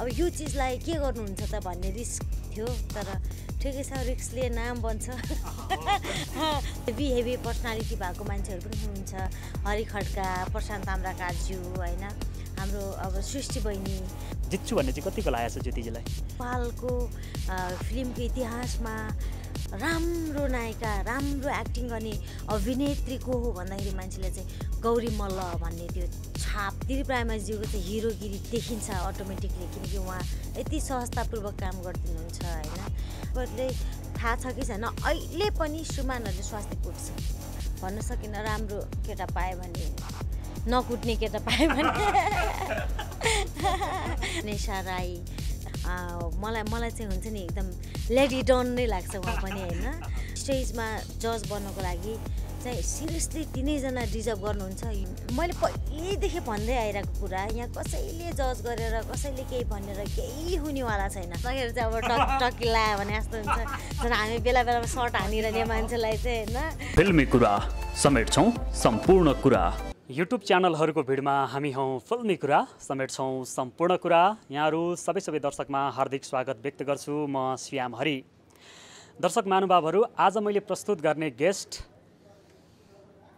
अब यो चिजलाई के गर्नुहुन्छ त भन्ने रिस्क थियो तर ठिकै छ रिक्सले नाम बन्छ हेभी हेभी पर्सनालिटी भएको मान्छेहरू पनि हुनुहुन्छ हरि खड्का प्रशान्त काज्यू होइन हाम्रो अब सृष्टि बहिनी जित्छु भन्ने चाहिँ कतिको लागेको छ ज्योतिजीलाई पालको फिल्मको इतिहासमा राम्रो नायिका राम्रो एक्टिङ गर्ने अभिनेत्री को हो भन्दाखेरि मान्छेले चाहिँ गौरी मल्ल भन्ने त्यो छाप दिदी प्रायमाजीको चाहिँ हिरोगिरी देखिन्छ अटोमेटिकली किनकि उहाँ यति सहजतापूर्वक काम गरिदिनुहुन्छ होइन कहिले थाहा छ कि छैन अहिले पनि श्रीमानहरूले स्वास्थ्य कुट्छ भन्न सकिनँ राम्रो केटा पायो भने नकुट्ने केटा पायो भने नेसा राई मलाई मलाई चाहिँ हुन्छ नि एकदम लेडी डन नै लाग्छ उहाँ पनि होइन स्टेजमा जज बन्नको लागि चाहिँ सिरियसली तिनैजना डिजर्भ गर्नुहुन्छ मैले पहिल्यैदेखि भन्दै आइरहेको कुरा यहाँ कसैले जज गरेर कसैले केही भनेर केही हुनेवाला छैन तपाईँहरू चाहिँ अब टक टक लायो भने यस्तो हुन्छ तर हामी बेला बेलामा सर्ट हानिरहने मान्छेलाई चाहिँ होइन फिल्मी कुरा समेट्छौँ सम्पूर्ण कुरा युट्युब च्यानलहरूको भिडमा हामी हौ फिल्मी कुरा समेट्छौँ सम्पूर्ण कुरा यहाँहरू सबै सबै दर्शकमा हार्दिक स्वागत व्यक्त गर्छु म श्याम हरि दर्शक महानुभावहरू आज मैले प्रस्तुत गर्ने गेस्ट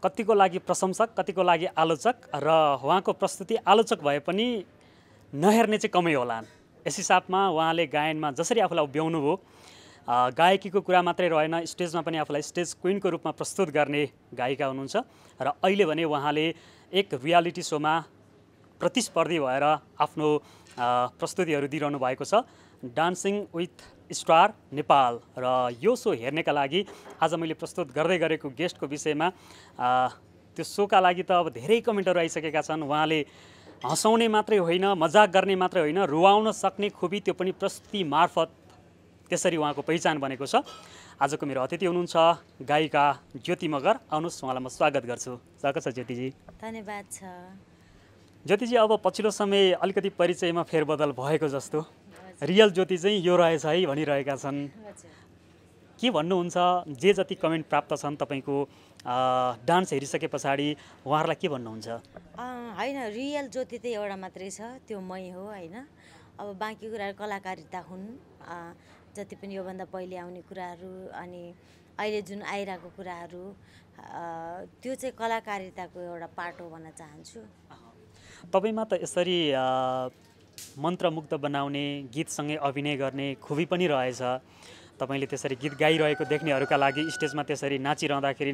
कतिको लागि प्रशंसक कतिको लागि आलोचक र उहाँको प्रस्तुति आलोचक भए पनि नहेर्ने चाहिँ कमै होलान् यस हिसाबमा उहाँले गायनमा जसरी आफूलाई उभ्याउनुभयो गायकीको कुरा मात्रै रहेन स्टेजमा पनि आफूलाई स्टेज क्विनको रूपमा प्रस्तुत गर्ने गायिका हुनुहुन्छ र अहिले भने उहाँले एक रियालिटी सोमा प्रतिस्पर्धी भएर आफ्नो प्रस्तुतिहरू दिइरहनु भएको छ डान्सिङ विथ स्टार नेपाल र यो सो हेर्नेका लागि आज मैले प्रस्तुत गर्दै गरेको गेस्टको विषयमा त्यो सोका लागि त अब धेरै कमेन्टहरू आइसकेका छन् उहाँले हँसाउने मात्रै होइन मजाक गर्ने मात्रै होइन रुवाउन सक्ने खुबी त्यो पनि प्रस्तुति मार्फत त्यसरी उहाँको पहिचान बनेको छ आजको मेरो अतिथि हुनुहुन्छ गायिका ज्योति मगर आउनुहोस् उहाँलाई म स्वागत गर्छु स्वागत छ ज्योतिजी धन्यवाद छ ज्योतिजी अब पछिल्लो समय अलिकति परिचयमा फेरबदल भएको जस्तो रियल ज्योति चाहिँ यो रहेछ है भनिरहेका छन् के भन्नुहुन्छ जे जति कमेन्ट प्राप्त छन् तपाईँको डान्स हेरिसके पछाडि उहाँहरूलाई के भन्नुहुन्छ होइन रियल ज्योति त एउटा मात्रै छ त्यो मै हो होइन अब बाँकी कुराहरू कलाकारिता हुन् जति पनि योभन्दा पहिले आउने कुराहरू अनि अहिले जुन आइरहेको कुराहरू त्यो चाहिँ कलाकारिताको एउटा पार्ट हो भन्न चाहन्छु तपाईँमा त यसरी मन्त्रमुग्ध बनाउने गीतसँगै अभिनय गर्ने खुबी पनि रहेछ तपाईँले त्यसरी गीत गाइरहेको देख्नेहरूका लागि स्टेजमा त्यसरी नाचिरहँदाखेरि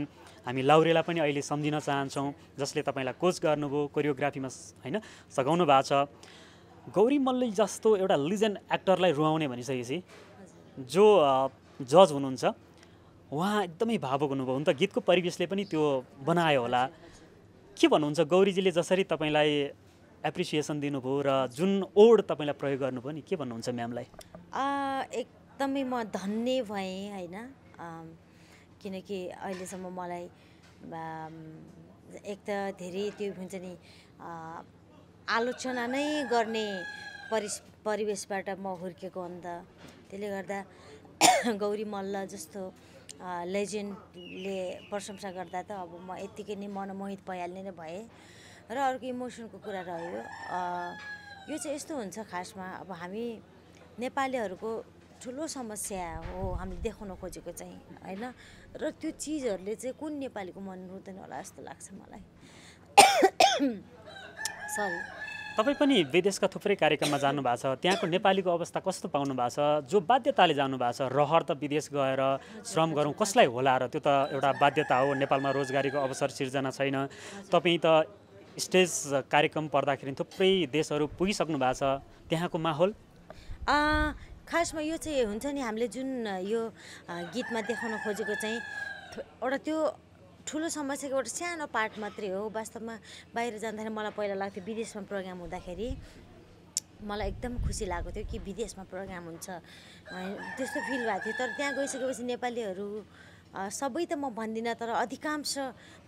हामी लाउरेलाई पनि अहिले सम्झिन चाहन्छौँ जसले तपाईँलाई कोच गर्नुभयो कोरियोग्राफीमा होइन सघाउनु भएको छ गौरी मल्ली जस्तो एउटा लिजेन्ड एक्टरलाई रुवाउने भनिसकेपछि जो जज हुनुहुन्छ उहाँ एकदमै भावुक हुनुभयो हुन त गीतको परिवेशले पनि त्यो बनायो होला के भन्नुहुन्छ गौरीजीले जसरी तपाईँलाई एप्रिसिएसन दिनुभयो र जुन ओड तपाईँलाई प्रयोग गर्नुभयो नि के भन्नुहुन्छ म्यामलाई एकदमै म धन्य भएँ होइन किनकि अहिलेसम्म मलाई एक त धेरै त्यो हुन्छ नि आलोचना नै गर्ने परिस परिवेशबाट म हुर्केको अन्त त्यसले गर्दा गौरी मल्ल जस्तो लेजेन्डले प्रशंसा गर्दा त अब म यत्तिकै नै मनमोहित भइहाल्ने नै भएँ र अर्को इमोसनको कुरा रह्यो यो चाहिँ यस्तो हुन्छ खासमा अब हामी नेपालीहरूको ठुलो समस्या हो हामीले देखाउन खोजेको चाहिँ होइन र त्यो चिजहरूले चाहिँ कुन नेपालीको मन रुँदैन होला जस्तो लाग्छ मलाई सरी तपाईँ पनि विदेशका थुप्रै कार्यक्रममा जानु भएको छ त्यहाँको नेपालीको अवस्था कस्तो पाउनु भएको छ जो बाध्यताले जानु भएको छ रहर त विदेश गएर श्रम गरौँ कसलाई होला र त्यो त एउटा बाध्यता हो नेपालमा रोजगारीको अवसर सिर्जना छैन तपाईँ त स्टेज कार्यक्रम पर्दाखेरि थुप्रै देशहरू पुगिसक्नु भएको छ त्यहाँको माहौल खासमा यो चाहिँ हुन्छ नि हामीले जुन यो गीतमा देखाउन खोजेको चाहिँ एउटा त्यो ठुलो समस्याको एउटा सानो पार्ट मात्रै हो वास्तवमा बाहिर जाँदाखेरि मलाई पहिला लाग्थ्यो विदेशमा प्रोग्राम हुँदाखेरि मलाई एकदम खुसी लागेको थियो कि विदेशमा प्रोग्राम हुन्छ त्यस्तो फिल भएको थियो तर त्यहाँ गइसकेपछि नेपालीहरू सबै त म भन्दिनँ तर अधिकांश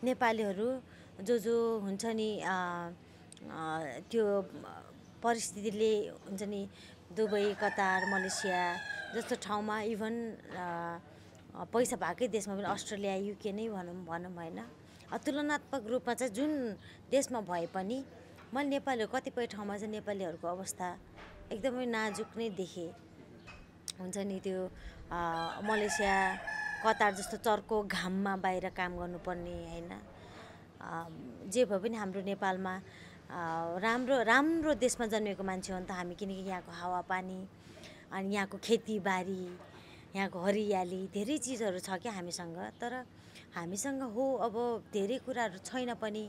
नेपालीहरू जो जो हुन्छ नि त्यो परिस्थितिले हुन्छ नि दुबई कतार मलेसिया जस्तो ठाउँमा इभन पैसा भएकै देशमा पनि अस्ट्रेलिया युके नै भनौँ भनौँ होइन तुलनात्मक रूपमा चाहिँ जुन देशमा भए पनि मैले नेपालीहरू कतिपय ठाउँमा चाहिँ नेपालीहरूको अवस्था एकदमै नाजुक नै देखेँ हुन्छ नि त्यो मलेसिया कतार जस्तो चर्को घाममा बाहिर काम गर्नुपर्ने होइन जे भए पनि हाम्रो नेपालमा राम्रो राम्रो देशमा जन्मेको मान्छे हो नि त हामी किनकि यहाँको हावापानी अनि यहाँको खेतीबारी यहाँको हरियाली धेरै चिजहरू छ क्या हामीसँग तर हामीसँग हो अब धेरै कुराहरू छैन पनि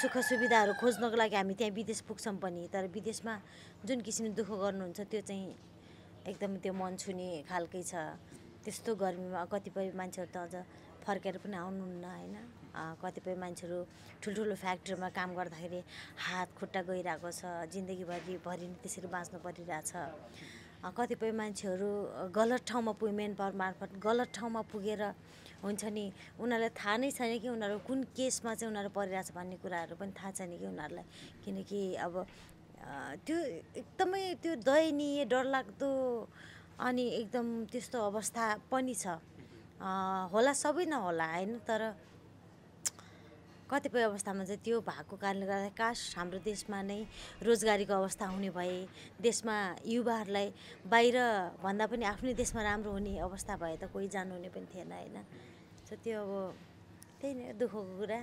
सुख सुविधाहरू खोज्नको लागि हामी त्यहाँ विदेश पुग्छौँ पनि तर विदेशमा जुन किसिमले दुःख गर्नुहुन्छ त्यो चाहिँ एकदम त्यो मन छुने खालकै छ त्यस्तो गर्मीमा कतिपय मान्छेहरू त अझ फर्केर पनि आउनुहुन्न होइन कतिपय मान्छेहरू ठुल्ठुलो फ्याक्ट्रीमा काम गर्दाखेरि हात खुट्टा गइरहेको छ जिन्दगीभरि भरि त्यसरी बाँच्नु परिरहेछ कतिपय मान्छेहरू गलत ठाउँमा पुग्यो मेन पावर मार्फत गलत ठाउँमा पुगेर हुन्छ नि उनीहरूलाई थाहा नै छैन कि उनीहरू कुन केसमा चाहिँ उनीहरू परिरहेछ भन्ने कुराहरू पनि थाहा छैन कि उनीहरूलाई किनकि अब त्यो एकदमै त्यो दयनीय डरलाग्दो अनि एकदम त्यस्तो अवस्था पनि छ होला सबै नहोला होइन तर कतिपय अवस्थामा चाहिँ त्यो भएको कारणले गर्दा काश हाम्रो देशमा नै रोजगारीको अवस्था हुने भए देशमा युवाहरूलाई बाहिरभन्दा पनि आफ्नै देशमा राम्रो हुने अवस्था भए त कोही जानुहुने पनि थिएन होइन सो त्यो अब त्यही नै दुःखको कुरा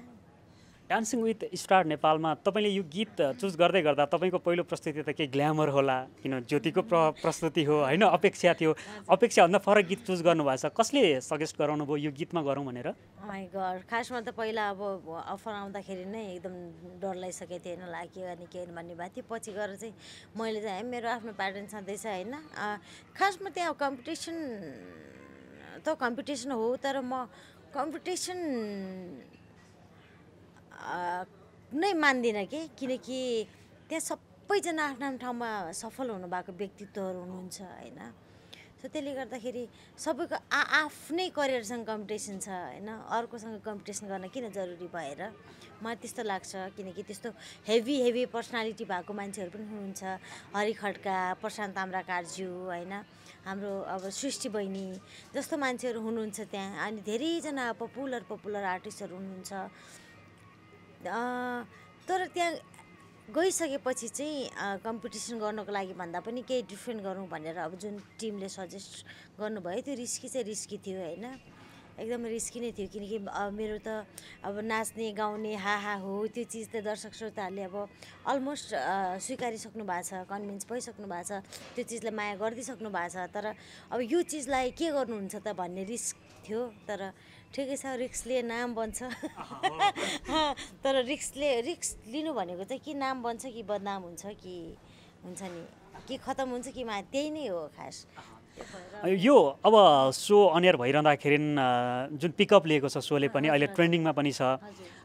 डान्सिङ विथ स्टार नेपालमा तपाईँले यो गीत चुज गर्दै गर्दा तपाईँको पहिलो प्रस्तुति त केही ग्ल्यामर होला किन ज्योतिको प्र प्रस्तुति हो होइन अपेक्षा थियो अपेक्षाभन्दा फरक गीत चुज गर्नुभएछ कसले सजेस्ट गराउनु भयो यो गीतमा गरौँ भनेर घर oh खासमा त पहिला अब अफर आउँदाखेरि नै एकदम डर लागिसकेको थिएँ होइन लाग्यो अनि के भन्ने भएको थियो पछि गएर चाहिँ मैले चाहिँ मेरो आफ्नो प्यारेन्ट छँदैछ होइन खासमा त्यहाँ कम्पिटिसन त कम्पिटिसन हो तर म कम्पिटिसन नै मान्दिनँ कि किनकि त्यहाँ सबैजना आफ्नो आफ्नो ठाउँमा सफल हुनुभएको व्यक्तित्वहरू हुनुहुन्छ होइन सो त्यसले गर्दाखेरि सबैको आ आफ्नै करियरसँग कम्पिटिसन छ होइन अर्कोसँग कम्पिटिसन गर्न किन जरुरी भएर मलाई त्यस्तो लाग्छ किनकि त्यस्तो हेभी हेभी पर्सनालिटी भएको मान्छेहरू पनि हुनुहुन्छ हरि खड्का प्रशान्त कार्ज्यू होइन हाम्रो अब सृष्टि बहिनी जस्तो मान्छेहरू हुनुहुन्छ त्यहाँ अनि धेरैजना पपुलर पपुलर आर्टिस्टहरू हुनुहुन्छ तर त्यहाँ गइसकेपछि चाहिँ कम्पिटिसन गर्नको लागि भन्दा पनि केही डिफ्रेन्ट गरौँ भनेर अब जुन टिमले सजेस्ट गर्नुभयो त्यो रिस्की चाहिँ रिस्की थियो होइन एकदम रिस्की नै थियो किनकि मेरो त अब नाच्ने गाउने हाहा हो त्यो चिज त दर्शक श्रोताहरूले अब अलमोस्ट स्वीकारिसक्नु भएको छ कन्भिन्स भइसक्नु भएको छ त्यो चिजलाई माया गरिदिइसक्नु भएको छ तर अब यो चिजलाई के गर्नुहुन्छ त भन्ने रिस्क थियो तर ठिकै छ रिक्सले नाम बन्छ तर रिक्सले रिक्स लिनु भनेको चाहिँ कि नाम बन्छ कि बदनाम हुन्छ कि हुन्छ नि कि खतम हुन्छ कि मा त्यही नै हो खास यो अब सो अनियर भइरहँदाखेरि जुन पिकअप लिएको छ सोले पनि अहिले ट्रेन्डिङमा पनि छ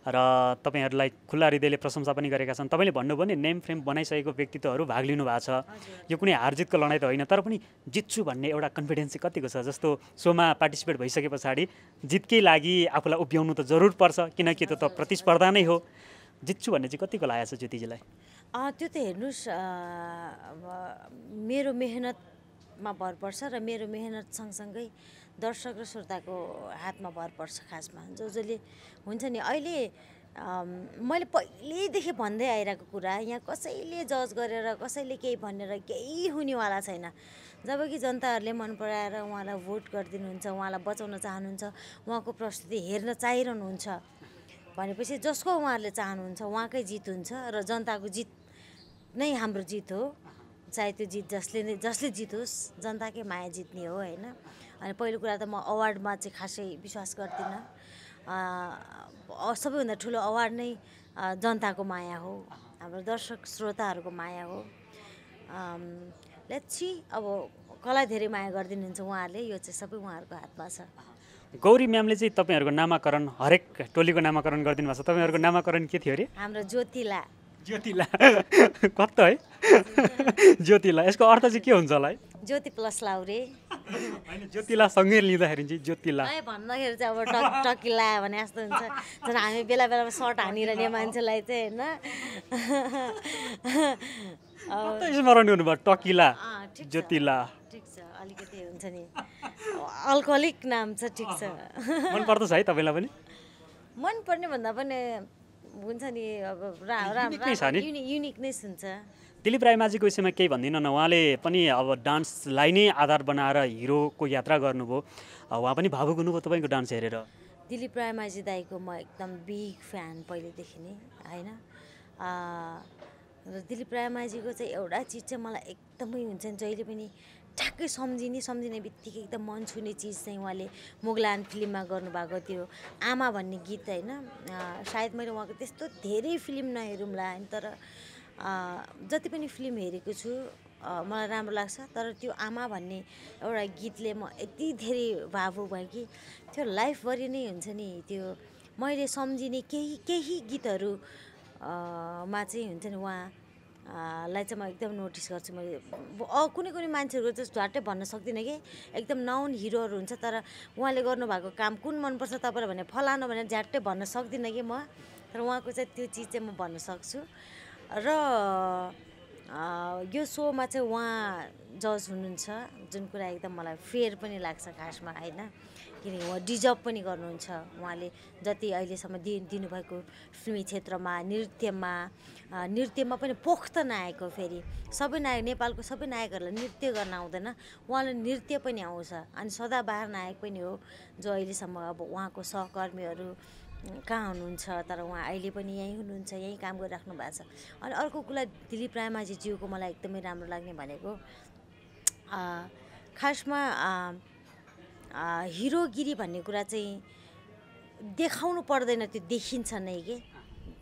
र तपाईँहरूलाई खुल्ला हृदयले प्रशंसा पनि गरेका छन् तपाईँले भन्नुभयो भने नेम फ्रेम बनाइसकेको व्यक्तित्वहरू भाग लिनु भएको छ यो कुनै हारजितको लडाइँ त होइन तर पनि जित्छु भन्ने एउटा कन्फिडेन्स चाहिँ कतिको छ जस्तो सोमा पार्टिसिपेट भइसके पछाडि जितकै लागि आफूलाई उभ्याउनु त जरुर पर्छ किनकि त्यो त प्रतिस्पर्धा नै हो जित्छु भन्ने चाहिँ कतिको लागेको छ ज्योतिजीलाई त्यो त हेर्नुहोस् मेरो मेहनत हातमा भर पर्छ र मेरो मेहनत सँगसँगै दर्शक र श्रोताको हातमा भर पर्छ खासमा जो जसले हुन्छ नि अहिले मैले पहिल्यैदेखि भन्दै आइरहेको कुरा यहाँ कसैले जज गरेर कसैले केही भनेर केही हुनेवाला छैन जब कि जनताहरूले मन पराएर उहाँलाई भोट गरिदिनुहुन्छ उहाँलाई बचाउन चाहनुहुन्छ उहाँको प्रस्तुति हेर्न चाहिरहनुहुन्छ भनेपछि जसको उहाँहरूले चाहनुहुन्छ उहाँकै जित हुन्छ र जनताको जित नै हाम्रो जित हो चाहे त्यो जित जसले नै जसले जितोस् जनताकै माया जित्ने हो होइन अनि पहिलो कुरा त म अवार्डमा चाहिँ खासै विश्वास गर्दिनँ सबैभन्दा ठुलो अवार्ड नै जनताको माया हो हाम्रो दर्शक श्रोताहरूको माया हो लेट्स सी अब कसलाई धेरै माया गरिदिनुहुन्छ उहाँहरूले यो चाहिँ सबै उहाँहरूको हातमा छ गौरी म्यामले चाहिँ तपाईँहरूको नामाकरण हरेक टोलीको नामाकरण गरिदिनु भएको छ तपाईँहरूको नामाकरण के थियो अरे हाम्रो ज्योतिला ज्योतिला कत्तो ज्योतिला यसको अर्थ चाहिँ के हुन्छ होला है ज्योति प्लस लाउरे ज्योतिला सँगै लिँदाखेरि चाहिँ ज्योतिला भन्दाखेरि चाहिँ अब टक टकिला भने जस्तो हुन्छ तर हामी बेला बेलामा सर्ट हानिरहने मान्छेलाई चाहिँ होइन स्मरण हुनुभयो टकिला ज्योतिला अलिकति हुन्छ नि अल्कोहलिक नाम छ ठिक छ मन है तपाईँलाई पनि मनपर्ने भन्दा पनि हुन्छ नि अब युनिकनेस हुन्छ दिलीप रायमाझीको विषयमा केही भन्दिनँ न उहाँले पनि अब डान्सलाई नै आधार बनाएर हिरोको यात्रा गर्नुभयो उहाँ पनि भावुक हुनुभयो तपाईँको डान्स हेरेर दिलीप रायमाझी दाईको म एकदम बिग फ्यान पहिलेदेखि नै होइन र दिलीप रायमाझीको चाहिँ एउटा चिज चाहिँ मलाई एकदमै हुन्छ नि जहिले पनि ठ्याक्कै सम्झिने सम्झिने बित्तिकै एकदम मन छुने चिज चाहिँ उहाँले मुगलान फिल्ममा गर्नुभएको थियो आमा भन्ने गीत होइन सायद मैले उहाँको त्यस्तो धेरै फिल्म नहेरौँला होइन तर जति पनि फिल्म हेरेको छु मलाई राम्रो लाग्छ तर त्यो आमा भन्ने एउटा गीतले म यति धेरै भावु भएँ कि त्यो लाइफभरि नै हुन्छ नि त्यो मैले सम्झिने केही केही गीतहरूमा चाहिँ हुन्छ नि उहाँ लाई चाहिँ म एकदम नोटिस गर्छु म कुनै कुनै मान्छेहरूको चाहिँ झट्टै भन्न सक्दिनँ कि एकदम नाउन हिरोहरू हुन्छ तर उहाँले गर्नुभएको काम कुन मनपर्छ तपाईँलाई भने फलानु भनेर झ्याट्टै भन्न सक्दिनँ कि म तर उहाँको चाहिँ त्यो चिज चाहिँ म भन्न सक्छु र यो सोमा चाहिँ उहाँ जज हुनुहुन्छ जुन कुरा एकदम मलाई फेयर पनि लाग्छ खासमा होइन किनकि उहाँ डिजर्भ पनि गर्नुहुन्छ उहाँले जति अहिलेसम्म दि दिनुभएको फिल्मी क्षेत्रमा नृत्यमा नृत्यमा पनि पोख्त नायक हो फेरि सबै नायक नेपालको सबै नायकहरूलाई नृत्य गर्न आउँदैन उहाँले नृत्य पनि आउँछ अनि सदाबहार नायक पनि हो जो अहिलेसम्म अब उहाँको सहकर्मीहरू कहाँ हुनुहुन्छ तर उहाँ अहिले पनि यहीँ हुनुहुन्छ यहीँ काम गरिराख्नु भएको छ अनि अर्को कुरा दिलीप रायमाझीज्यूको मलाई एकदमै राम्रो लाग्ने भनेको खासमा हिरोगिरी भन्ने कुरा चाहिँ देखाउनु पर्दैन त्यो देखिन्छ नै कि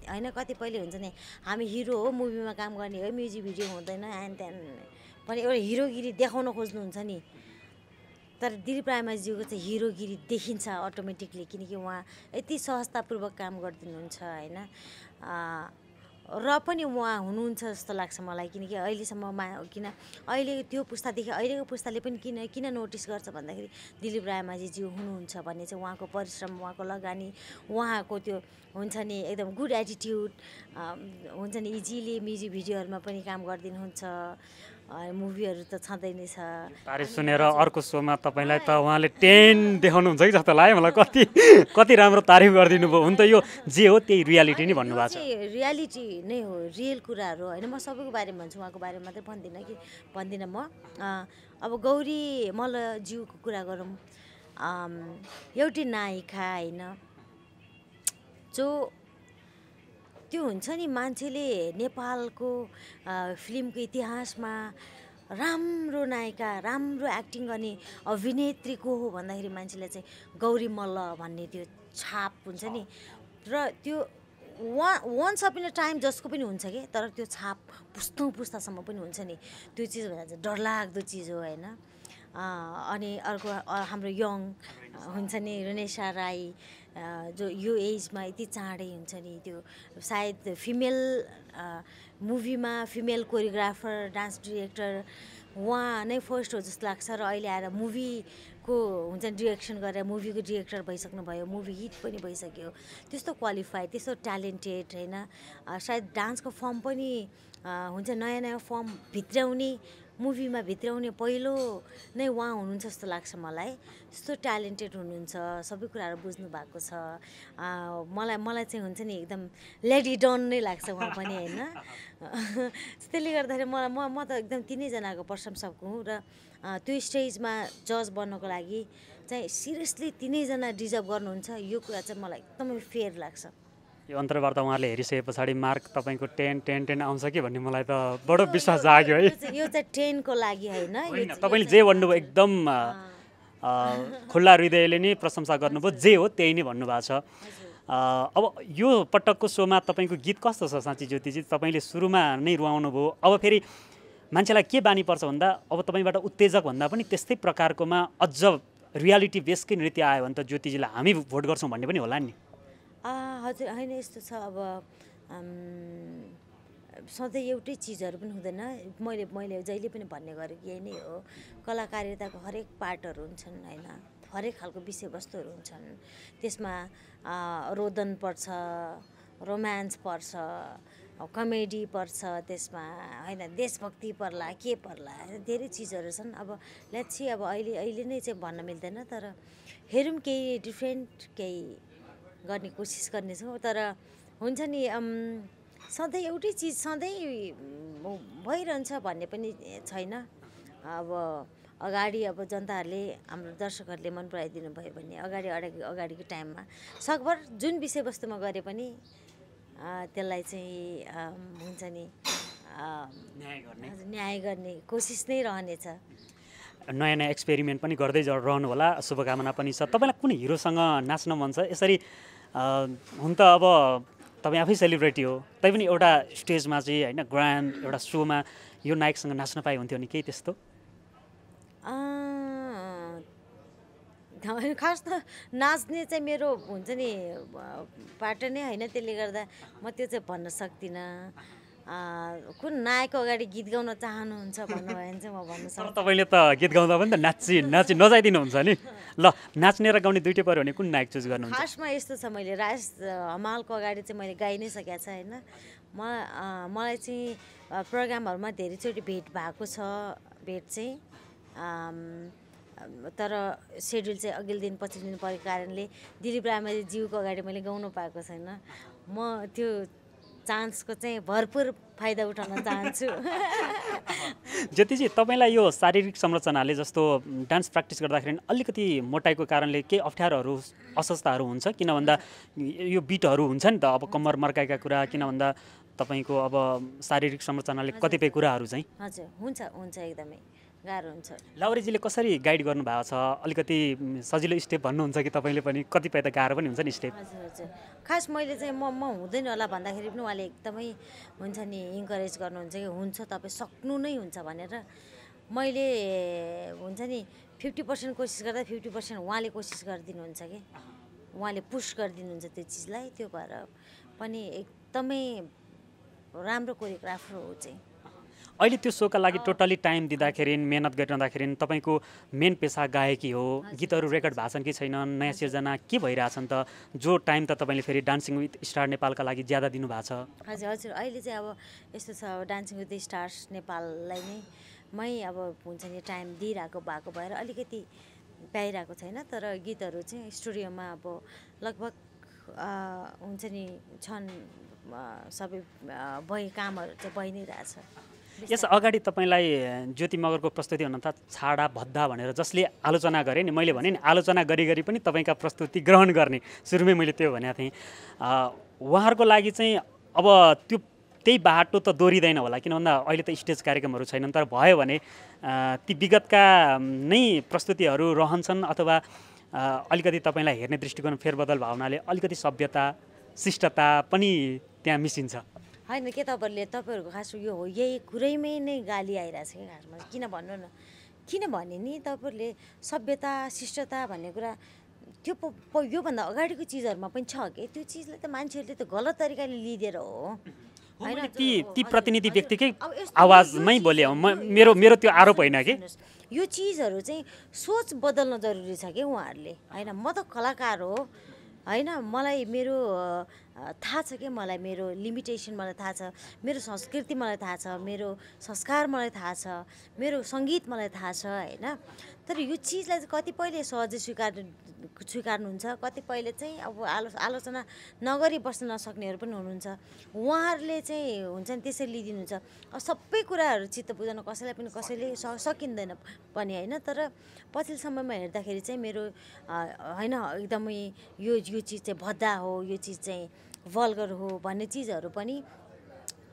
होइन कतिपयले हुन्छ नि हामी हिरो हो मुभीमा काम गर्ने हो म्युजिक भिडियो हुँदैन एन्ड त्यहाँदेखि पनि एउटा हिरोगिरी देखाउन खोज्नुहुन्छ नि तर दिलीप रायमाझीको चाहिँ हिरोगिरी देखिन्छ अटोमेटिकली किनकि उहाँ यति सहजतापूर्वक काम गरिदिनुहुन्छ होइन र पनि उहाँ हुनुहुन्छ जस्तो लाग्छ मलाई किनकि अहिलेसम्ममा किन अहिले त्यो पुस्तादेखि अहिलेको पुस्ताले पनि किन किन नोटिस गर्छ भन्दाखेरि दिलीप रायमाझीज्यू हुनुहुन्छ भन्ने चाहिँ उहाँको परिश्रम उहाँको लगानी उहाँको त्यो हुन्छ नि एकदम गुड एटिट्युड हुन्छ नि इजिली म्युजिक भिडियोहरूमा पनि काम गरिदिनुहुन्छ मुभीहरू त छँदै नै छ तारिफ सुनेर अर्को सोमा तपाईँलाई त उहाँले टेन देखाउनुहुन्छ कि जस्तो लाग्यो मलाई कति कति राम्रो तारिफ गरिदिनु भयो हुन त यो जे हो त्यही रियालिटी नै भन्नुभएको छ रियालिटी नै हो रियल कुराहरू होइन म सबैको बारेमा भन्छु उहाँको बारेमा मात्रै भन्दिनँ कि भन्दिनँ म अब गौरी मल्लज्यूको कुरा गरौँ एउटी नायिका होइन जो त्यो हुन्छ नि मान्छेले नेपालको फिल्मको इतिहासमा राम्रो नायिका राम्रो एक्टिङ गर्ने अभिनेत्री को हो भन्दाखेरि मान्छेलाई चाहिँ गौरी मल्ल भन्ने त्यो छाप हुन्छ नि र त्यो वा once upon a time जसको पनि हुन्छ कि तर त्यो छाप पुस्तौँ पुस्तासम्म पनि हुन्छ नि त्यो चिज भन्दा चाहिँ डरलाग्दो चिज हो होइन अनि अर्को हाम्रो यङ हुन्छ नि रुनेसा राई जो यो एजमा यति चाँडै हुन्छ नि त्यो सायद फिमेल मुभीमा फिमेल कोरियोग्राफर डान्स डिरेक्टर उहाँ नै फर्स्ट हो जस्तो लाग्छ र अहिले आएर मुभीको हुन्छ नि डिरेक्सन गरेर मुभीको डिरेक्टर भइसक्नुभयो मुभी हिट पनि भइसक्यो त्यस्तो क्वालिफाइड त्यस्तो ट्यालेन्टेड होइन सायद डान्सको फर्म पनि हुन्छ नयाँ नयाँ फर्म भित्राउने मुभीमा भित्राउने पहिलो नै उहाँ हुनुहुन्छ जस्तो लाग्छ मलाई यस्तो ट्यालेन्टेड हुनुहुन्छ सबै कुराहरू बुझ्नु भएको छ मलाई मलाई चाहिँ हुन्छ नि एकदम लेडी डन नै लाग्छ उहाँ पनि होइन त्यसले गर्दाखेरि मलाई म म त एकदम तिनैजनाको प्रशंसक हुँ र त्यो स्टेजमा जज बन्नको लागि चाहिँ सिरियसली तिनैजना डिजर्भ गर्नुहुन्छ यो कुरा चाहिँ मलाई एकदमै फेयर लाग्छ यो अन्तर्वार्ता उहाँले हेरिसके पछाडि मार्क तपाईँको टेन टेन टेन आउँछ कि भन्ने मलाई त बडो विश्वास लाग्यो है यो चाहिँ टेनको लागि होइन तपाईँले जे भन्नुभयो एकदम खुल्ला हृदयले नै प्रशंसा गर्नुभयो जे हो त्यही नै भन्नुभएको छ अब यो पटकको सोमा तपाईँको गीत कस्तो छ साँच्ची ज्योतिजी तपाईँले सुरुमा नै रुवाउनु भयो अब फेरि मान्छेलाई के बानी पर्छ भन्दा अब तपाईँबाट उत्तेजक भन्दा पनि त्यस्तै प्रकारकोमा अझ रियालिटी बेसकै नृत्य आयो भने त ज्योतिजीलाई हामी भोट गर्छौँ भन्ने पनि होला नि हजुर होइन यस्तो छ अब सधैँ एउटै चिजहरू पनि हुँदैन मैले मैले जहिले पनि भन्ने गरेको यही नै हो कलाकारिताको हरेक पार्टहरू हुन्छन् होइन हरेक खालको विषयवस्तुहरू हुन्छन् त्यसमा रोदन पर्छ रोमान्स पर्छ कमेडी पर्छ त्यसमा होइन देशभक्ति पर्ला के पर्ला धेरै चिजहरू छन् अब लेट्सी अब अहिले अहिले नै चाहिँ भन्न मिल्दैन तर हेरौँ केही डिफ्रेन्ट केही गर्ने कोसिस गर्नेछौँ तर हुन्छ नि सधैँ एउटै चिज सधैँ भइरहन्छ भन्ने पनि छैन अब अगाडि अब जनताहरूले हाम्रो दर्शकहरूले मन पराइदिनु भयो भने अगाडि अगाडि अगाडिको टाइममा सकभर जुन विषयवस्तुमा गरे पनि त्यसलाई चाहिँ हुन्छ नि न्याय गर्ने कोसिस नै रहनेछ नयाँ नयाँ एक्सपेरिमेन्ट पनि गर्दै रहनु होला शुभकामना पनि छ तपाईँलाई कुन हिरोसँग नाच्न मन छ यसरी हुन त अब तपाईँ आफै सेलिब्रेटी हो तैपनि एउटा स्टेजमा चाहिँ होइन ग्रान्ड एउटा सोमा यो नायकसँग नाच्न पाए हुन्थ्यो नि केही त्यस्तो खास त नाच्ने चाहिँ मेरो हुन्छ नि पाटो नै होइन त्यसले गर्दा म त्यो चाहिँ भन्न सक्दिनँ कुन नायकको अगाडि गीत गाउन चाहनुहुन्छ भन्नुभयो भने चाहिँ म भन्नु सक्छु तपाईँले त गीत गाउँदा पनि त नाची नाची नजाइदिनुहुन्छ नि ल नाच्ने र गाउने दुइटै पऱ्यो भने कुन नायक चुज गर्नु खासमा यस्तो छ मैले राज हमालको अगाडि चाहिँ मैले गाइ नै सकेको छ होइन म मलाई चाहिँ प्रोग्रामहरूमा धेरैचोटि भेट भएको छ भेट चाहिँ तर सेड्युल चाहिँ अघिल्लो दिन पछि दिन परेको कारणले दिलीप रामरी जिउको अगाडि मैले गाउनु पाएको छैन म त्यो चान्सको चाहिँ भरपुर फाइदा उठाउन चाहन्छु चाहिँ तपाईँलाई यो शारीरिक संरचनाले जस्तो डान्स प्र्याक्टिस गर्दाखेरि अलिकति मोटाइको कारणले केही अप्ठ्यारोहरू अस्वस्थताहरू हुन्छ किन भन्दा यो बिटहरू हुन्छ नि त अब कम्मर मर्काएका कुरा किन भन्दा तपाईँको अब शारीरिक संरचनाले कतिपय कुराहरू चाहिँ हजुर हुन्छ हुन्छ एकदमै गाह्रो हुन्छ लाउरेजीले कसरी गाइड गर्नु छ अलिकति सजिलो स्टेप भन्नुहुन्छ कि तपाईँले पनि कतिपय त गाह्रो पनि हुन्छ नि स्टेप हजुर हजुर खास मैले चाहिँ म म हुँदैन होला भन्दाखेरि पनि उहाँले एकदमै हुन्छ नि इन्करेज गर्नुहुन्छ कि हुन्छ तपाईँ सक्नु नै हुन्छ भनेर मैले हुन्छ नि फिफ्टी पर्सेन्ट कोसिस गर्दा फिफ्टी पर्सेन्ट उहाँले कोसिस गरिदिनुहुन्छ कि उहाँले पुस गरिदिनुहुन्छ त्यो चिजलाई त्यो भएर पनि एकदमै राम्रो कोरियोग्राफर हो चाहिँ अहिले त्यो सोका लागि टोटल्ली टाइम दिँदाखेरि मेहनत गरिरहँदाखेरि तपाईँको मेन पेसा गायकी हो गीतहरू रेकर्ड भएको छन् कि छैनन् नयाँ सिर्जना के भइरहेछन् त जो टाइम त तपाईँले फेरि डान्सिङ विथ स्टार नेपालका लागि ज्यादा दिनुभएको छ हजुर हजुर अहिले चाहिँ अब यस्तो छ अब डान्सिङ विथ स्टार्स नेपाललाई नै मै अब हुन्छ नि टाइम दिइरहेको भएको भएर अलिकति प्याइरहेको छैन तर गीतहरू चाहिँ स्टुडियोमा अब लगभग हुन्छ नि छन् सबै भइ कामहरू चाहिँ भइ नै रहेछ यस अगाडि तपाईँलाई ज्योति मगरको प्रस्तुति हुन त छाडा भद्दा भनेर जसले आलोचना गरेँ नि मैले भने नि आलोचना गरी गरी पनि तपाईँका प्रस्तुति ग्रहण गर्ने सुरुमै मैले त्यो भनेको थिएँ उहाँहरूको लागि चाहिँ अब त्यो त्यही बाटो त दोहोरिँदैन होला किन भन्दा अहिले त स्टेज कार्यक्रमहरू छैनन् तर भयो भने ती विगतका नै प्रस्तुतिहरू रहन्छन् अथवा अलिकति तपाईँलाई हेर्ने दृष्टिकोण फेरबदल भावनाले अलिकति सभ्यता शिष्टता पनि त्यहाँ मिसिन्छ होइन के तपाईँहरूले तपाईँहरूको खास यो हो यही कुरैमै नै गाली आइरहेछ कि खासमा किन भन्नु न किन किनभने नि तपाईँहरूले सभ्यता शिष्टता भन्ने कुरा त्यो प योभन्दा अगाडिको चिजहरूमा पनि छ कि त्यो चिजलाई त मान्छेहरूले त गलत तरिकाले लिदिएर हो होइन ती ती प्रतिनिधि व्यक्तिकै आवाजमै बोले मेरो मेरो त्यो आरोप होइन कि यो चिजहरू चाहिँ सोच बदल्न जरुरी छ कि उहाँहरूले होइन म त कलाकार हो होइन मलाई मेरो थाहा छ कि मलाई मेरो लिमिटेसन मलाई थाहा छ मेरो संस्कृति मलाई थाहा छ मेरो संस्कार मलाई थाहा छ मेरो सङ्गीत मलाई थाहा छ होइन तर यो चिजलाई चाहिँ कतिपयले सहजै स्वीकार स्वीकार्नुहुन्छ कतिपयले चाहिँ अब आलो आलोचना नगरी बस्न नसक्नेहरू पनि हुनुहुन्छ उहाँहरूले चाहिँ हुन्छ नि त्यसरी लिइदिनुहुन्छ सबै कुराहरू चित्त बुझाउन कसैलाई पनि कसैले स सकिँदैन पनि होइन तर पछिल्लो समयमा हेर्दाखेरि चाहिँ मेरो होइन एकदमै यो यो चिज चाहिँ भद्दा हो यो चिज चाहिँ भल्गर हो भन्ने चिजहरू पनि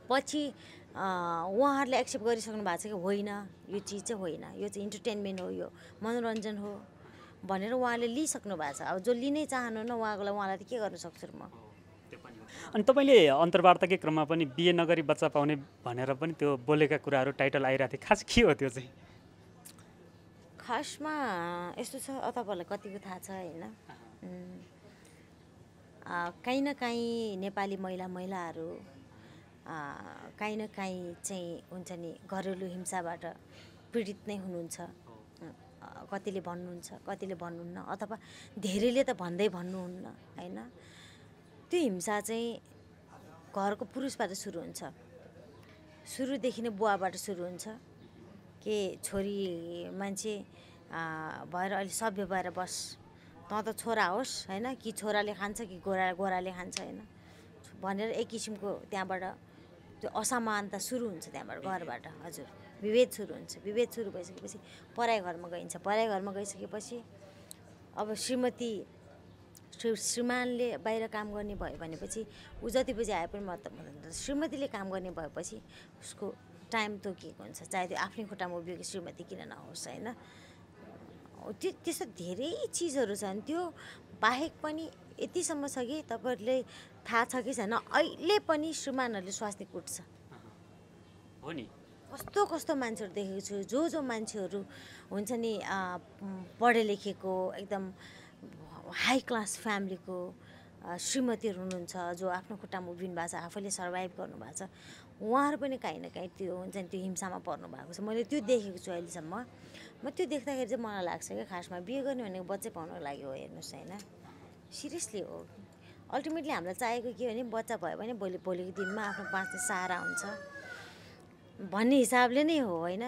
पछि उहाँहरूले एक्सेप्ट गरिसक्नु भएको छ कि होइन यो चिज चाहिँ होइन यो चाहिँ इन्टरटेन्मेन्ट हो यो मनोरञ्जन हो भनेर उहाँले लिइसक्नु भएको छ अब जो लिनै चाहनुहुन्न उहाँको लागि उहाँलाई त के गर्नु सक्छु म अनि तपाईँले अन्तर्वार्ताकै क्रममा पनि बिहे नगरी बच्चा पाउने भनेर पनि त्यो बोलेका कुराहरू टाइटल आइरहेको थियो खास के हो त्यो चाहिँ खासमा यस्तो छ तपाईँहरूलाई कतिको थाहा छ होइन काहीँ न काहीँ नेपाली महिला महिलाहरू काहीँ न काहीँ चाहिँ हुन्छ नि घरेलु हिंसाबाट पीडित नै हुनुहुन्छ कतिले भन्नुहुन्छ कतिले भन्नुहुन्न अथवा धेरैले त भन्दै भन्नुहुन्न होइन त्यो हिंसा चाहिँ घरको पुरुषबाट सुरु हुन्छ सुरुदेखि नै बुवाबाट सुरु हुन्छ के छोरी मान्छे भएर अहिले सभ्य भएर बस तँ त छोरा होस् होइन कि छोराले खान्छ कि गोरा गोराले खान्छ होइन भनेर एक किसिमको त्यहाँबाट त्यो असमानता सुरु हुन्छ त्यहाँबाट घरबाट हजुर विभेद सुरु हुन्छ विभेद सुरु भइसकेपछि पराई घरमा गइन्छ पराई घरमा गइसकेपछि अब श्रीमती श्री श्रीमानले बाहिर काम गर्ने भयो भनेपछि ऊ जति बजी आए पनि मतलब श्रीमतीले काम गर्ने भएपछि उसको टाइम तोकिएको हुन्छ चाहे त्यो आफ्नै खुट्टामा उभियो श्रीमती किन नहोस् होइन त्यो त्यस्तो धेरै चिजहरू छन् त्यो बाहेक पनि यतिसम्म छ कि तपाईँहरूले थाहा छ कि छैन अहिले पनि श्रीमानहरूले स्वास्नी कुट्छ हो नि कस्तो कस्तो मान्छेहरू देखेको छु जो जो मान्छेहरू हुन्छ नि पढे लेखेको एकदम हाई क्लास फ्यामिलीको श्रीमतीहरू हुनुहुन्छ जो आफ्नो खुट्टामा उभिनु भएको छ आफैले सर्भाइभ गर्नुभएको छ उहाँहरू पनि काहीँ न काहीँ त्यो हुन्छ नि त्यो हिंसामा पर्नु भएको छ मैले त्यो देखेको छु अहिलेसम्म म त्यो देख्दाखेरि चाहिँ मलाई लाग्छ क्या खासमा बिहे गर्ने भनेको बच्चा पाउनको लागि हो हेर्नुहोस् होइन सिरियसली हो अल्टिमेटली हामीलाई चाहेको के हो भने बच्चा भयो भने भोलि भोलिको दिनमा आफ्नो बाँच्ने सहारा हुन्छ भन्ने हिसाबले नै हो होइन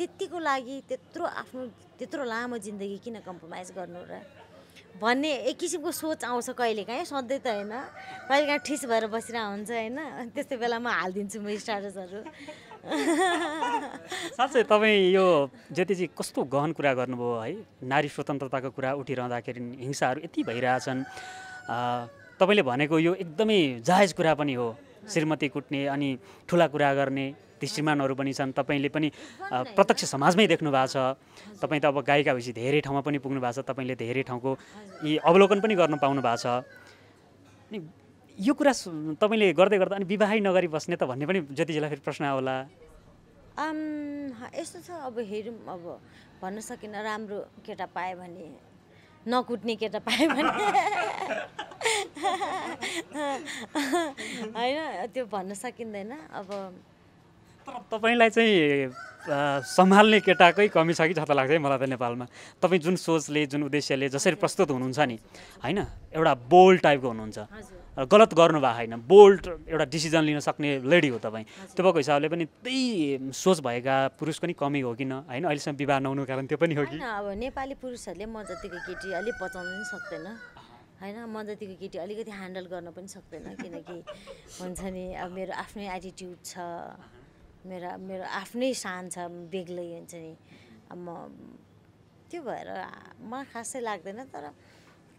त्यतिको लागि त्यत्रो आफ्नो त्यत्रो लामो जिन्दगी किन कम्प्रोमाइज गर्नु र भन्ने एक किसिमको सोच आउँछ कहिलेकाहीँ सधैँ त होइन कहिलेकाहीँ ठिस भएर बसिरहेको हुन्छ होइन त्यस्तो बेलामा हालिदिन्छु म स्टाटसहरू साँच्चै तपाईँ यो जतिजी कस्तो गहन कुरा गर्नुभयो है नारी स्वतन्त्रताको कुरा उठिरहँदाखेरि हिंसाहरू यति भइरहेछन् तपाईँले भनेको यो एकदमै जायज कुरा पनि हो श्रीमती कुट्ने अनि ठुला कुरा गर्ने ती श्रीमानहरू पनि छन् तपाईँले पनि प्रत्यक्ष समाजमै देख्नु भएको छ तपाईँ त अब गायिका भएपछि धेरै ठाउँमा पनि पुग्नु भएको छ तपाईँले धेरै ठाउँको यी अवलोकन पनि गर्न पाउनु भएको छ यो कुरा तपाईँले गर्दै गर्दा अनि विवाहै नगरी बस्ने त भन्ने पनि जति ज्योतिजीलाई फेरि प्रश्न आउला यस्तो छ अब हेरौँ अब भन्न सकिनँ राम्रो केटा पायो भने नकुट्ने केटा पायो भने होइन त्यो भन्न सकिँदैन अब तर तपाईँलाई चाहिँ सम्हाल्ने केटाकै कमी छ कि जस्तो लाग्छ है मलाई त नेपालमा तपाईँ जुन सोचले जुन उद्देश्यले जसरी प्रस्तुत हुनुहुन्छ नि होइन एउटा बोल्ड टाइपको हुनुहुन्छ गलत गर्नुभएको होइन बोल्ड एउटा डिसिजन लिन सक्ने लेडी हो तपाईँ त्यो भएको हिसाबले पनि त्यही सोच भएका पुरुष पनि कमी हो किन होइन अहिलेसम्म विवाह नहुनु कारण त्यो पनि हो कि अब नेपाली पुरुषहरूले म जतिको केटी अलिक पचाउनु पनि सक्दैन होइन म जतिको केटी अलिकति ह्यान्डल गर्न पनि सक्दैन किनकि हुन्छ नि अब मेरो आफ्नै एटिट्युड छ मेरो मेरो आफ्नै सान छ बेग्लै हुन्छ नि अब म त्यो भएर मलाई खासै लाग्दैन तर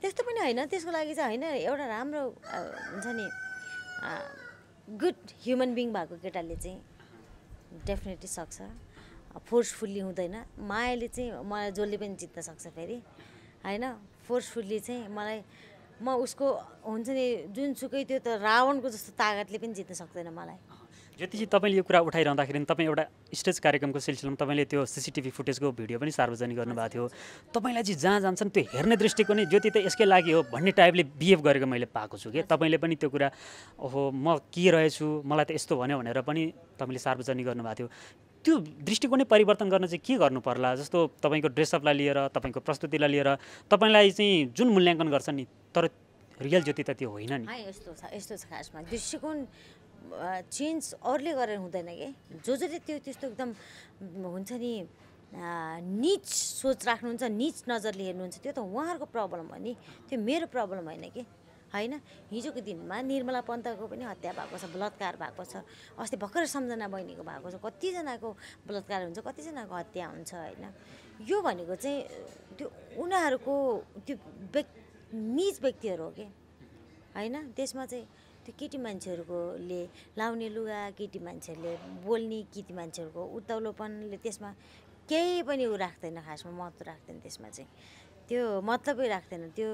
त्यस्तो पनि होइन त्यसको लागि चाहिँ होइन एउटा राम्रो हुन्छ नि गुड ह्युमन बिङ भएको केटाले चाहिँ डेफिनेटली सक्छ फोर्सफुल्ली हुँदैन मायाले चाहिँ मलाई जसले पनि जित्न सक्छ फेरि होइन फोर्सफुल्ली चाहिँ मलाई म उसको हुन्छ नि जुनसुकै त्यो त रावणको जस्तो तागतले पनि जित्न सक्दैन मलाई चाहिँ तपाईँले यो कुरा उठाइरहँदाखेरि तपाईँ एउटा स्टेज कार्यक्रमको सिलसिलामा तपाईँले त्यो सिसिटिभी फुटेजको भिडियो पनि सार्वजनिक गर्नुभएको थियो तपाईँलाई चाहिँ जहाँ जान्छन् त्यो हेर्ने दृष्टिकोण नै ज्योति त यसकै लागि हो भन्ने टाइपले बिहेभ गरेको मैले पाएको छु कि तपाईँले पनि त्यो कुरा ओहो म के रहेछु मलाई त यस्तो भन्यो भनेर पनि तपाईँले सार्वजनिक गर्नुभएको थियो त्यो दृष्टिकोण परिवर्तन गर्न चाहिँ के गर्नु पर्ला जस्तो तपाईँको ड्रेसअपलाई लिएर तपाईँको प्रस्तुतिलाई लिएर तपाईँलाई चाहिँ जुन मूल्याङ्कन गर्छ नि तर रियल ज्योति त त्यो होइन नि यस्तो छ यस्तो छ खासमा दृष्टिकोण चेन्ज अरूले गरेर हुँदैन कि जो जसले त्यो त्यस्तो एकदम हुन्छ नि निच सोच राख्नुहुन्छ निच नजरले हेर्नुहुन्छ त्यो त उहाँहरूको प्रब्लम हो नि त्यो मेरो प्रब्लम होइन कि होइन हिजोको दिनमा निर्मला पन्तको पनि हत्या भएको छ बलात्कार भएको छ अस्ति भर्खर सम्झना बहिनीको भएको छ कतिजनाको बलात्कार हुन्छ कतिजनाको हत्या हुन्छ होइन यो भनेको चाहिँ त्यो उनीहरूको त्यो व्यक् निज व्यक्तिहरू हो कि होइन त्यसमा चाहिँ त्यो केटी मान्छेहरूकोले लाउने लुगा केटी मान्छेहरूले बोल्ने केटी मान्छेहरूको उत्ताउलोपनले त्यसमा केही पनि ऊ राख्दैन खासमा महत्त्व राख्दैन त्यसमा चाहिँ त्यो मतलबै राख्दैन त्यो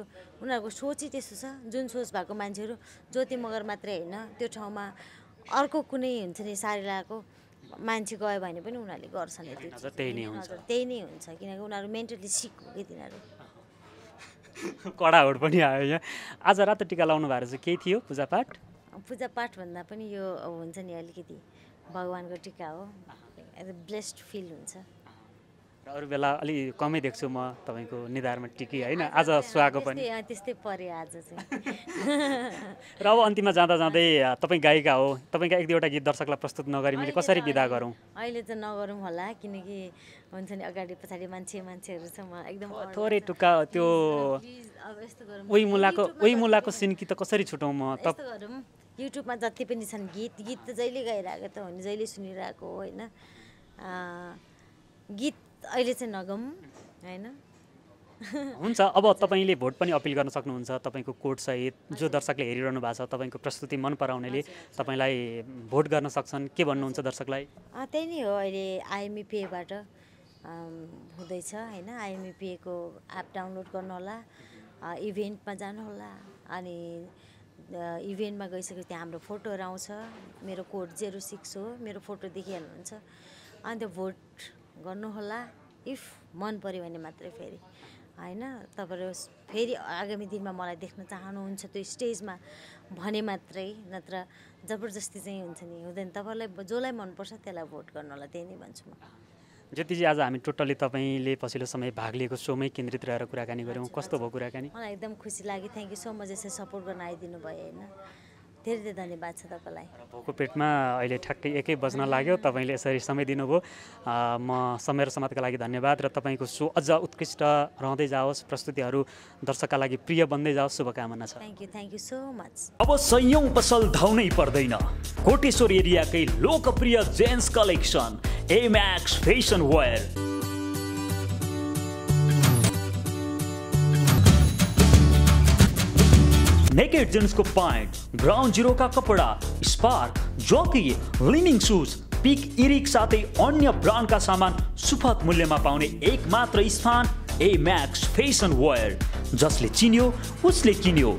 उनीहरूको सोचै त्यस्तो छ जुन सोच भएको मान्छेहरू ज्योति मगर मात्रै होइन त्यो ठाउँमा अर्को कुनै हुन्छ नि सारी लगाएको मान्छे गयो भने पनि उनीहरूले गर्छन् त्यही नै हुन्छ किनकि उनीहरू मेन्टली सिक हो कि तिनीहरू कडा होड पनि आयो यहाँ आज रातो टिका लाउनु भएर चाहिँ केही थियो पूजापाठ पूजापाठ भन्दा पनि यो हुन्छ नि अलिकति भगवान्को टिका हो ब्लेस्ड फिल हुन्छ अरू बेला अलि कमै देख्छु म तपाईँको निधारमा टिकी होइन आज सुहाएको पनि त्यस्तै परे आज चाहिँ र अब अन्तिममा जाँदा जाँदै तपाईँ गायिका हो तपाईँका एक दुईवटा गीत दर्शकलाई प्रस्तुत नगरी मैले कसरी विदा गरौँ अहिले त नगरौँ होला किनकि हुन्छ नि अगाडि पछाडि मान्छे मान्छेहरू छ म एकदम थोरै टुक्का त्यो उही मुलाको उही मुलाको सिन कि त कसरी छुटौँ म त युट्युबमा जति पनि छन् गीत गीत त जहिले गाइरहेको त हो जहिले सुनिरहेको हो होइन गीत अहिले चाहिँ नगम होइन हुन्छ अब तपाईँले भोट पनि अपिल गर्न सक्नुहुन्छ तपाईँको कोडसहित जो दर्शकले हेरिरहनु भएको छ तपाईँको प्रस्तुति मन पराउनेले तपाईँलाई भोट गर्न सक्छन् के भन्नुहुन्छ दर्शकलाई त्यही नै हो अहिले आइएमइपिएबाट हुँदैछ होइन आइएमइपिएको एप डाउनलोड गर्नुहोला इभेन्टमा जानुहोला अनि इभेन्टमा गइसकेपछि त्यहाँ हाम्रो फोटोहरू आउँछ मेरो कोड जेरो सिक्स हो मेरो फोटो देखिहाल्नुहुन्छ त्यो भोट गर्नुहोला इफ मन पऱ्यो भने मात्रै फेरि होइन तपाईँहरू फेरि आगामी दिनमा मलाई देख्न चाहनुहुन्छ त्यो स्टेजमा भने मात्रै नत्र जबरजस्ती चाहिँ हुन्छ नि हुँदैन तपाईँलाई जसलाई मनपर्छ त्यसलाई भोट गर्नु होला त्यही नै भन्छु म ज्योतिजी आज हामी टोटल्ली तपाईँले पछिल्लो समय भाग लिएको सोमै केन्द्रित रहेर कुराकानी गऱ्यौँ कस्तो भयो कुराकानी मलाई एकदम खुसी लाग्यो थ्याङ्क यू सो मच यसरी सपोर्ट गर्न आइदिनु भयो होइन धेरै धेरै धन्यवाद छ तपाईँलाई भोको पेटमा अहिले ठ्याक्कै एकै बज्न लाग्यो तपाईँले यसरी समय दिनुभयो म समय र समाजका लागि धन्यवाद र तपाईँको सो अझ उत्कृष्ट रहँदै जाओस् प्रस्तुतिहरू दर्शकका लागि प्रिय बन्दै जाओस् शुभकामना छ thank you thank you so much अब सयौँ पसल धाउनै पर्दैन कोटेश्वर एरियाकै लोकप्रिय gents collection Amax fashion wear naked gents को प्यान्ट ग्राउंड जीरो का कपडा spark jockey Li Ning shoes peak इरिक साथै अन्य का सामान सुपथ मूल्यमा पाउने एक मात्र स्थान ए म्याक्स फेसन वर्ल्ड जसले चिन्यो उसले किन्यो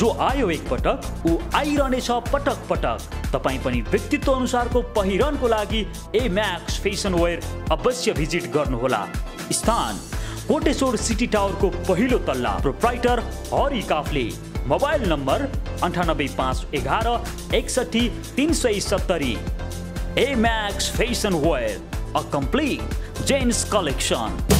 जो आयो एकपटक ऊ आइरहनेछ पटक पटक तपाईँ पनि व्यक्तित्व अनुसारको पहिरनको लागि ए म्याक्स फेसन वेयर अवश्य भिजिट गर्नुहोला स्थान कोटेश्वर सिटी टावरको पहिलो तल्ला proprietor Hari Kafle mobile number अन्ठानब्बे पाँच एघार एकसट्ठी तिन सय सत्तरी Amax fashion wear a complete gents collection